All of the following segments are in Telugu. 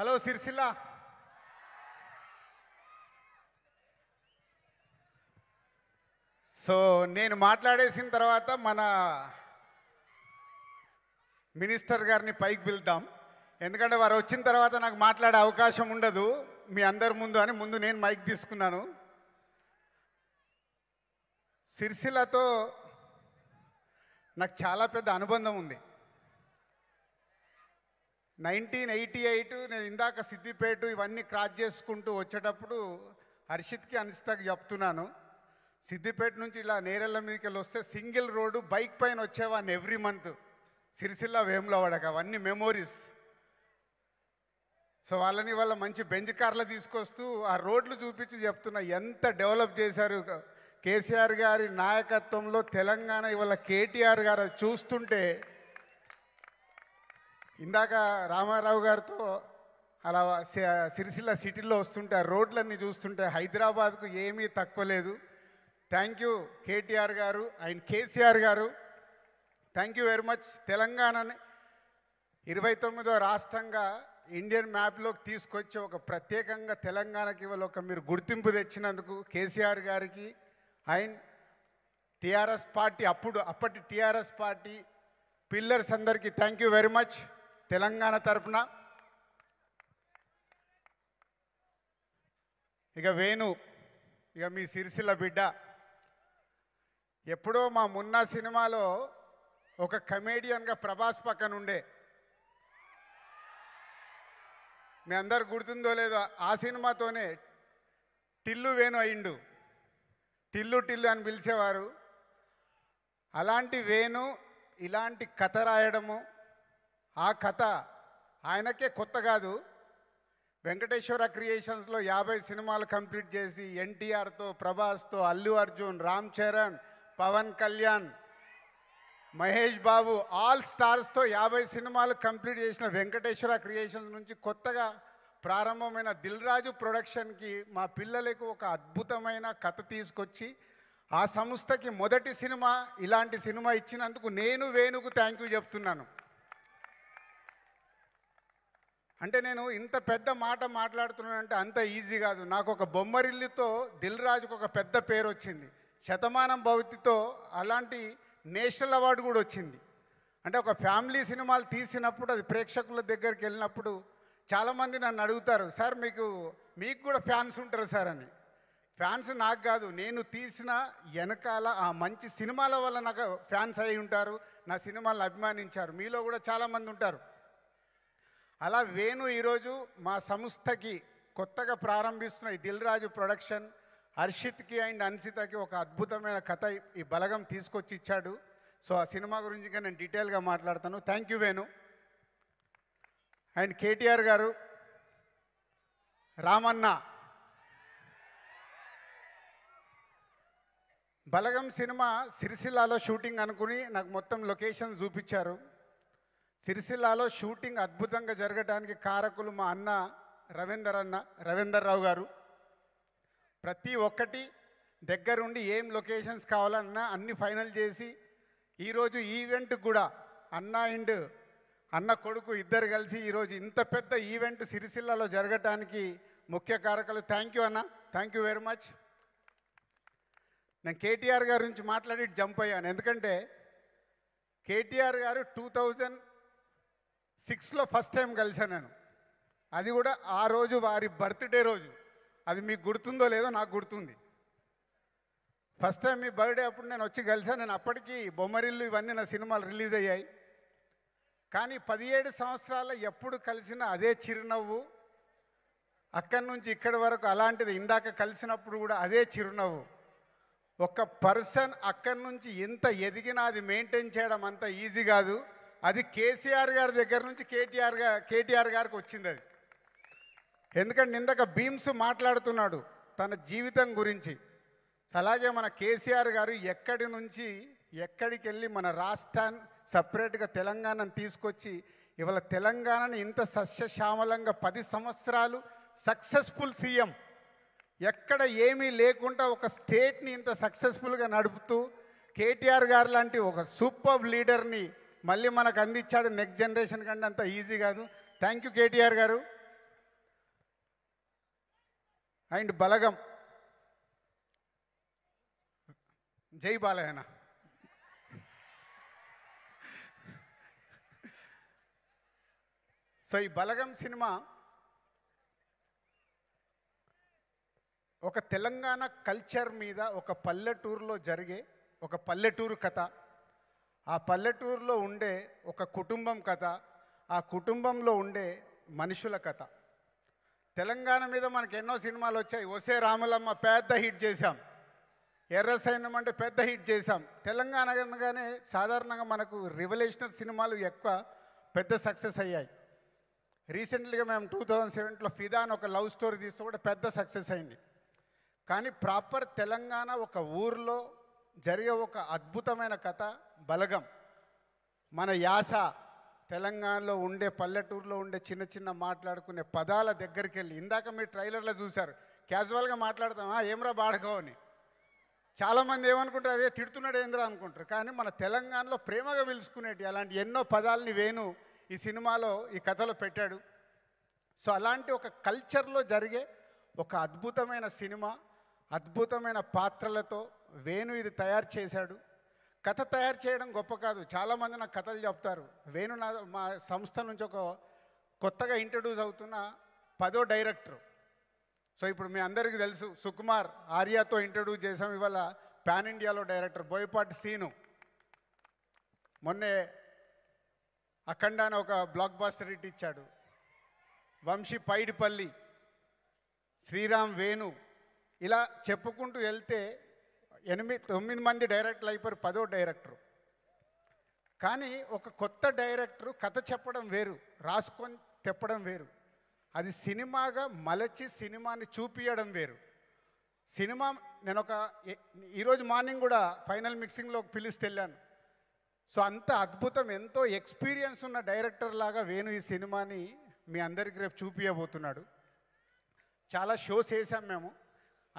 హలో సిరిసిల్ల సో నేను మాట్లాడేసిన తర్వాత మన మినిస్టర్ గారిని పైకి పిలుద్దాం ఎందుకంటే వారు వచ్చిన తర్వాత నాకు మాట్లాడే అవకాశం ఉండదు మీ అందరి ముందు అని ముందు నేను మైక్ తీసుకున్నాను సిరిసిల్లతో నాకు చాలా పెద్ద అనుబంధం ఉంది నైన్టీన్ ఎయిటీ ఎయిట్ నేను ఇందాక సిద్దిపేట ఇవన్నీ క్రాస్ చేసుకుంటూ వచ్చేటప్పుడు హర్షిత్కి అనిస్తాకి చెప్తున్నాను సిద్దిపేట నుంచి ఇలా నేరెళ్ళ మీదకి వస్తే సింగిల్ రోడ్డు బైక్ పైన వచ్చేవాడిని ఎవ్రీ మంత్ సిరిసిల్ల పడక అవన్నీ మెమోరీస్ సో వాళ్ళని వాళ్ళ మంచి బెంజ్ కార్లు తీసుకొస్తూ ఆ రోడ్లు చూపించి చెప్తున్నా ఎంత డెవలప్ చేశారు కేసీఆర్ గారి నాయకత్వంలో తెలంగాణ ఇవాళ కేటీఆర్ గారు చూస్తుంటే ఇందాక రామారావు గారితో అలా సిరిసిల్ల సిటీలో వస్తుంటే ఆ రోడ్లన్నీ చూస్తుంటే హైదరాబాద్కు ఏమీ తక్కువ లేదు థ్యాంక్ యూ కేటీఆర్ గారు అండ్ కేసీఆర్ గారు థ్యాంక్ యూ వెరీ మచ్ తెలంగాణని ఇరవై తొమ్మిదో రాష్ట్రంగా ఇండియన్ మ్యాప్లోకి తీసుకొచ్చి ఒక ప్రత్యేకంగా తెలంగాణకి ఇవాళ ఒక మీరు గుర్తింపు తెచ్చినందుకు కేసీఆర్ గారికి ఆయన టీఆర్ఎస్ పార్టీ అప్పుడు అప్పటి టీఆర్ఎస్ పార్టీ పిల్లర్స్ అందరికీ thank you very much Telangana తరఫున ఇక వేణు ఇక మీ సిరిసిల్ల బిడ్డ ఎప్పుడో మా మున్న సినిమాలో ఒక కమేడియన్గా ప్రభాస్ పక్కన ఉండే మీ అందరు గుర్తుందో లేదో ఆ సినిమాతోనే టిల్లు వేణు అయిండు టిల్లు టిల్లు అని పిలిచేవారు అలాంటి వేణు ఇలాంటి కథ రాయడము ఆ కథ ఆయనకే కొత్త కాదు వెంకటేశ్వర క్రియేషన్స్లో యాభై సినిమాలు కంప్లీట్ చేసి ఎన్టీఆర్తో ప్రభాస్తో అల్లు అర్జున్ రామ్ చరణ్ పవన్ కళ్యాణ్ మహేష్ బాబు ఆల్ స్టార్స్తో యాభై సినిమాలు కంప్లీట్ చేసిన వెంకటేశ్వర క్రియేషన్స్ నుంచి కొత్తగా ప్రారంభమైన దిల్రాజు ప్రొడక్షన్కి మా పిల్లలకు ఒక అద్భుతమైన కథ తీసుకొచ్చి ఆ సంస్థకి మొదటి సినిమా ఇలాంటి సినిమా ఇచ్చినందుకు నేను వేణుకు థ్యాంక్ యూ చెప్తున్నాను అంటే నేను ఇంత పెద్ద మాట మాట్లాడుతున్నానంటే అంత ఈజీ కాదు నాకు ఒక బొమ్మరిల్లితో దిల్ రాజుకు ఒక పెద్ద పేరు వచ్చింది శతమానం భవతితో అలాంటి నేషనల్ అవార్డు కూడా వచ్చింది అంటే ఒక ఫ్యామిలీ సినిమాలు తీసినప్పుడు అది ప్రేక్షకుల దగ్గరికి వెళ్ళినప్పుడు చాలామంది నన్ను అడుగుతారు సార్ మీకు మీకు కూడా ఫ్యాన్స్ ఉంటారు సార్ అని ఫ్యాన్స్ నాకు కాదు నేను తీసిన వెనకాల ఆ మంచి సినిమాల వల్ల నాకు ఫ్యాన్స్ అయి ఉంటారు నా సినిమాలను అభిమానించారు మీలో కూడా చాలామంది ఉంటారు అలా వేణు ఈరోజు మా సంస్థకి కొత్తగా ప్రారంభిస్తున్న ఈ రాజు ప్రొడక్షన్ హర్షిత్కి అండ్ అన్సితకి ఒక అద్భుతమైన కథ ఈ బలగం తీసుకొచ్చి ఇచ్చాడు సో ఆ సినిమా గురించి నేను డీటెయిల్గా మాట్లాడతాను thank you Venu and KTR గారు రామన్న బలగం సినిమా సిరిసిల్లాలో షూటింగ్ అనుకుని నాకు మొత్తం లొకేషన్ చూపించారు సిరిసిల్లాలో షూటింగ్ అద్భుతంగా జరగడానికి కారకులు మా అన్న రవీందర్ అన్న రవీందర్ రావు గారు ప్రతి ఒక్కటి దగ్గరుండి ఏం లొకేషన్స్ కావాలన్నా అన్ని ఫైనల్ చేసి ఈరోజు ఈవెంట్ కూడా అన్న అండ్ అన్న కొడుకు ఇద్దరు కలిసి ఈరోజు ఇంత పెద్ద ఈవెంట్ సిరిసిల్లలో జరగటానికి ముఖ్య కారకులు థ్యాంక్ యూ అన్న థ్యాంక్ యూ వెరీ మచ్ నేను కేటీఆర్ గారి గురించి మాట్లాడి జంప్ అయ్యాను ఎందుకంటే కేటీఆర్ గారు టూ థౌజండ్ సిక్స్లో ఫస్ట్ టైం కలిశాను నేను అది కూడా ఆ రోజు వారి బర్త్డే రోజు అది మీకు గుర్తుందో లేదో నాకు గుర్తుంది ఫస్ట్ టైం మీ బర్త్డే అప్పుడు నేను వచ్చి కలిశాను నేను అప్పటికి బొమ్మరిల్లు ఇవన్నీ నా సినిమాలు రిలీజ్ అయ్యాయి కానీ పదిహేడు సంవత్సరాల ఎప్పుడు కలిసిన అదే చిరునవ్వు అక్కడి నుంచి ఇక్కడి వరకు అలాంటిది ఇందాక కలిసినప్పుడు కూడా అదే చిరునవ్వు ఒక పర్సన్ అక్కడి నుంచి ఎంత ఎదిగినా అది మెయింటైన్ చేయడం అంత ఈజీ కాదు అది కేసీఆర్ గారి దగ్గర నుంచి కేటీఆర్ గారు కేటీఆర్ గారికి వచ్చింది అది ఎందుకంటే నిందక భీమ్స్ మాట్లాడుతున్నాడు తన జీవితం గురించి అలాగే మన కేసీఆర్ గారు ఎక్కడి నుంచి ఎక్కడికి వెళ్ళి మన రాష్ట్రాన్ని సపరేట్గా తెలంగాణను తీసుకొచ్చి ఇవాళ తెలంగాణని ఇంత సస్యశ్యామలంగా పది సంవత్సరాలు సక్సెస్ఫుల్ సీఎం ఎక్కడ ఏమీ లేకుండా ఒక స్టేట్ని ఇంత సక్సెస్ఫుల్గా నడుపుతూ కేటీఆర్ గారు లాంటి ఒక సూపర్ లీడర్ని మళ్ళీ మనకు అందించాడు నెక్స్ట్ జనరేషన్ కంటే అంత ఈజీ కాదు థ్యాంక్ యూ కేటీఆర్ గారు అండ్ బలగం జై బాలయన సో ఈ బలగం సినిమా ఒక తెలంగాణ కల్చర్ మీద ఒక పల్లెటూరులో జరిగే ఒక పల్లెటూరు కథ ఆ పల్లెటూరులో ఉండే ఒక కుటుంబం కథ ఆ కుటుంబంలో ఉండే మనుషుల కథ తెలంగాణ మీద మనకు ఎన్నో సినిమాలు వచ్చాయి ఒసే రాములమ్మ పెద్ద హిట్ చేశాం ఎర్ర సైన్యం అంటే పెద్ద హిట్ చేశాం తెలంగాణ అనగానే సాధారణంగా మనకు రివల్యూషనర్ సినిమాలు ఎక్కువ పెద్ద సక్సెస్ అయ్యాయి రీసెంట్లీగా మేము టూ థౌజండ్ సెవెన్లో ఫిదా అని ఒక లవ్ స్టోరీ తీస్తే కూడా పెద్ద సక్సెస్ అయింది కానీ ప్రాపర్ తెలంగాణ ఒక ఊర్లో జరిగే ఒక అద్భుతమైన కథ బలగం మన యాస తెలంగాణలో ఉండే పల్లెటూరులో ఉండే చిన్న చిన్న మాట్లాడుకునే పదాల దగ్గరికి వెళ్ళి ఇందాక మీరు ట్రైలర్లో చూశారు క్యాజువల్గా మాట్లాడతామా ఏమ్రా బాడకోవని చాలామంది ఏమనుకుంటారు అదే తిడుతున్నాడు ఏంద్రా అనుకుంటారు కానీ మన తెలంగాణలో ప్రేమగా పిలుచుకునేటి అలాంటి ఎన్నో పదాలని వేణు ఈ సినిమాలో ఈ కథలో పెట్టాడు సో అలాంటి ఒక కల్చర్లో జరిగే ఒక అద్భుతమైన సినిమా అద్భుతమైన పాత్రలతో వేణు ఇది తయారు చేశాడు కథ తయారు చేయడం గొప్ప కాదు చాలామంది నాకు కథలు చెప్తారు వేణు నా మా సంస్థ నుంచి ఒక కొత్తగా ఇంట్రడ్యూస్ అవుతున్న పదో డైరెక్టర్ సో ఇప్పుడు మీ అందరికీ తెలుసు సుకుమార్ ఆర్యాతో ఇంట్రడ్యూస్ చేసాం ఇవాళ పాన్ ఇండియాలో డైరెక్టర్ బోయపాటి సీను మొన్నే అఖండాన ఒక బ్లాక్ బాస్టర్ హిట్ ఇచ్చాడు వంశీ పైడిపల్లి శ్రీరామ్ వేణు ఇలా చెప్పుకుంటూ వెళ్తే ఎనిమిది తొమ్మిది మంది డైరెక్టర్లు అయిపోయారు పదో డైరెక్టరు కానీ ఒక కొత్త డైరెక్టరు కథ చెప్పడం వేరు రాసుకొని తెప్పడం వేరు అది సినిమాగా మలచి సినిమాని చూపించడం వేరు సినిమా నేను ఒక ఈరోజు మార్నింగ్ కూడా ఫైనల్ మిక్సింగ్లో పిలిస్తే వెళ్ళాను సో అంత అద్భుతం ఎంతో ఎక్స్పీరియన్స్ ఉన్న డైరెక్టర్ లాగా వేణు ఈ సినిమాని మీ అందరికి రేపు చూపించబోతున్నాడు చాలా షోస్ వేసాం మేము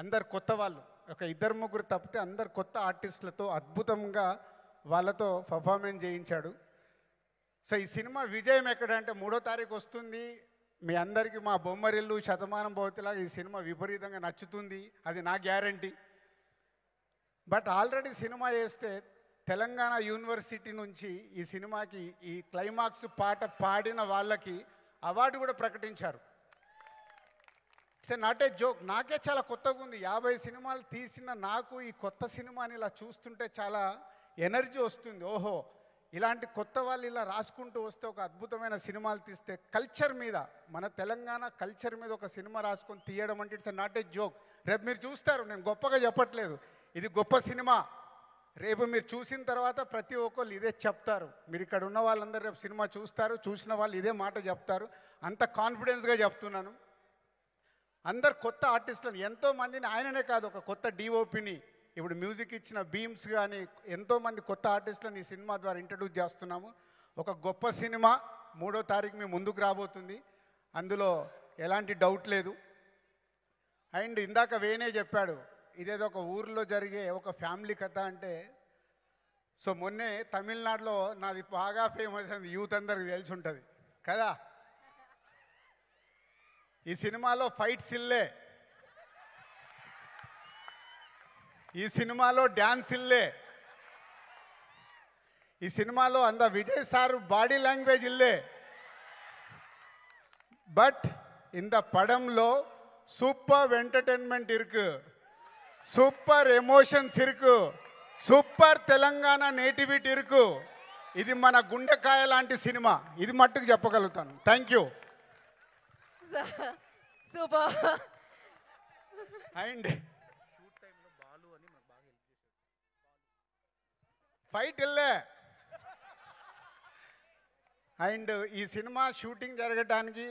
అందరు కొత్త వాళ్ళు ఒక ఇద్దరు ముగ్గురు తప్పితే అందరు కొత్త ఆర్టిస్టులతో అద్భుతంగా వాళ్ళతో పర్ఫార్మెన్స్ చేయించాడు సో ఈ సినిమా విజయం ఎక్కడంటే మూడో తారీఖు వస్తుంది మీ అందరికీ మా బొమ్మరిల్లు శతమానం భవతిలాగా ఈ సినిమా విపరీతంగా నచ్చుతుంది అది నా గ్యారంటీ బట్ ఆల్రెడీ సినిమా చేస్తే తెలంగాణ యూనివర్సిటీ నుంచి ఈ సినిమాకి ఈ క్లైమాక్స్ పాట పాడిన వాళ్ళకి అవార్డు కూడా ప్రకటించారు ఇట్స్ నాట్ ఏ జోక్ నాకే చాలా కొత్తగా ఉంది యాభై సినిమాలు తీసిన నాకు ఈ కొత్త సినిమాని ఇలా చూస్తుంటే చాలా ఎనర్జీ వస్తుంది ఓహో ఇలాంటి కొత్త వాళ్ళు ఇలా రాసుకుంటూ వస్తే ఒక అద్భుతమైన సినిమాలు తీస్తే కల్చర్ మీద మన తెలంగాణ కల్చర్ మీద ఒక సినిమా రాసుకొని తీయడం అంటే ఇట్స్ నాట్ ఏ జోక్ రేపు మీరు చూస్తారు నేను గొప్పగా చెప్పట్లేదు ఇది గొప్ప సినిమా రేపు మీరు చూసిన తర్వాత ప్రతి ఒక్కళ్ళు ఇదే చెప్తారు మీరు ఇక్కడ ఉన్న వాళ్ళందరూ రేపు సినిమా చూస్తారు చూసిన వాళ్ళు ఇదే మాట చెప్తారు అంత కాన్ఫిడెన్స్గా చెప్తున్నాను అందరు కొత్త ఆర్టిస్టులను ఎంతోమందిని ఆయననే కాదు ఒక కొత్త డిఓపిని ఇప్పుడు మ్యూజిక్ ఇచ్చిన బీమ్స్ కానీ ఎంతో మంది కొత్త ఆర్టిస్టులను ఈ సినిమా ద్వారా ఇంట్రడ్యూస్ చేస్తున్నాము ఒక గొప్ప సినిమా మూడో తారీఖు మీ ముందుకు రాబోతుంది అందులో ఎలాంటి డౌట్ లేదు అండ్ ఇందాక వేనే చెప్పాడు ఇదేదో ఒక ఊర్లో జరిగే ఒక ఫ్యామిలీ కథ అంటే సో మొన్నే తమిళనాడులో నాది బాగా ఫేమస్ అయింది యూత్ అందరికి తెలిసి ఉంటుంది కదా ఈ సినిమాలో ఫైట్ సిల్లే ఈ సినిమాలో డ్యాన్స్ ఇల్లే ఈ సినిమాలో అంద విజయ్ సార్ బాడీ లాంగ్వేజ్ ఇల్లే బట్ ఇంత పడంలో సూపర్ ఎంటర్టైన్మెంట్ ఇరుకు సూపర్ ఎమోషన్స్ ఇరుకు సూపర్ తెలంగాణ నేటివిటీ ఇరుకు ఇది మన గుండెకాయ లాంటి సినిమా ఇది మట్టుకు చెప్పగలుగుతాను thank you super and fight వెళ్ళే అండ్ ఈ సినిమా షూటింగ్ జరగటానికి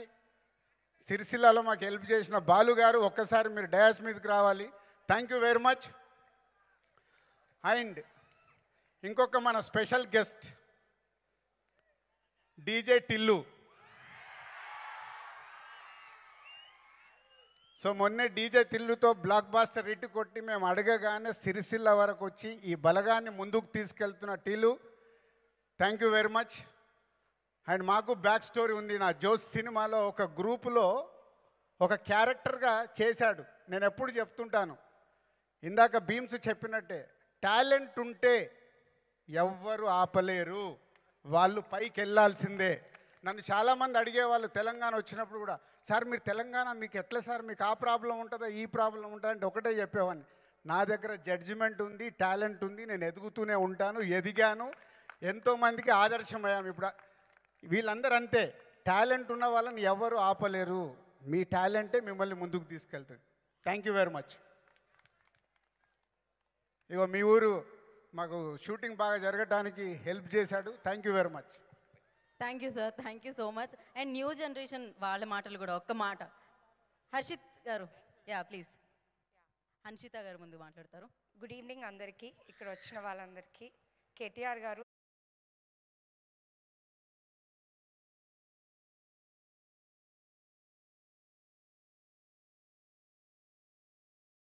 సిరిసిల్లలో మాకు హెల్ప్ చేసిన బాలు గారు ఒక్కసారి మీరు డయాస్ మీదకి రావాలి thank you very much and ఇంకొక మన special guest DJ Tillu so మొన్నే డీజే తిల్లుతో బ్లాక్ బాస్టర్ ఇటు కొట్టి మేము అడగగానే సిరిసిల్ల వరకు వచ్చి ఈ బలగాన్ని ముందుకు తీసుకెళ్తున్న టీలు thank you very much and మాకు బ్యాక్ స్టోరీ ఉంది నా జోస్ సినిమాలో ఒక గ్రూపులో ఒక క్యారెక్టర్గా చేశాడు నేను ఎప్పుడు చెప్తుంటాను ఇందాక భీమ్స్ చెప్పినట్టే టాలెంట్ ఉంటే ఎవ్వరు ఆపలేరు వాళ్ళు పైకి వెళ్ళాల్సిందే నన్ను చాలామంది అడిగేవాళ్ళు తెలంగాణ వచ్చినప్పుడు కూడా సార్ మీరు తెలంగాణ మీకు ఎట్లా సార్ మీకు ఆ ప్రాబ్లం ఉంటుందా ఈ ప్రాబ్లం ఉంటుందా అంటే ఒకటే చెప్పేవాడిని నా దగ్గర జడ్జిమెంట్ ఉంది టాలెంట్ ఉంది నేను ఎదుగుతూనే ఉంటాను ఎదిగాను ఎంతోమందికి ఆదర్శమయ్యాము ఇప్పుడు వీళ్ళందరూ అంతే టాలెంట్ ఉన్న వాళ్ళని ఎవరు ఆపలేరు మీ టాలెంటే మిమ్మల్ని ముందుకు తీసుకెళ్తుంది థ్యాంక్ యూ వెరీ మచ్ ఇగో మీ ఊరు మాకు షూటింగ్ బాగా జరగడానికి హెల్ప్ చేశాడు thank you very much thank you sir thank you so much and new generation వాళ్ళ మాటలు కూడా ఒక్క మాట హర్షిత్ గారు యా ప్లీజ్ హన్షిత గారు ముందు మాట్లాడతారు గుడ్ ఈవినింగ్ అందరికీ ఇక్కడ వచ్చిన వాళ్ళందరికీ కేటీఆర్ గారు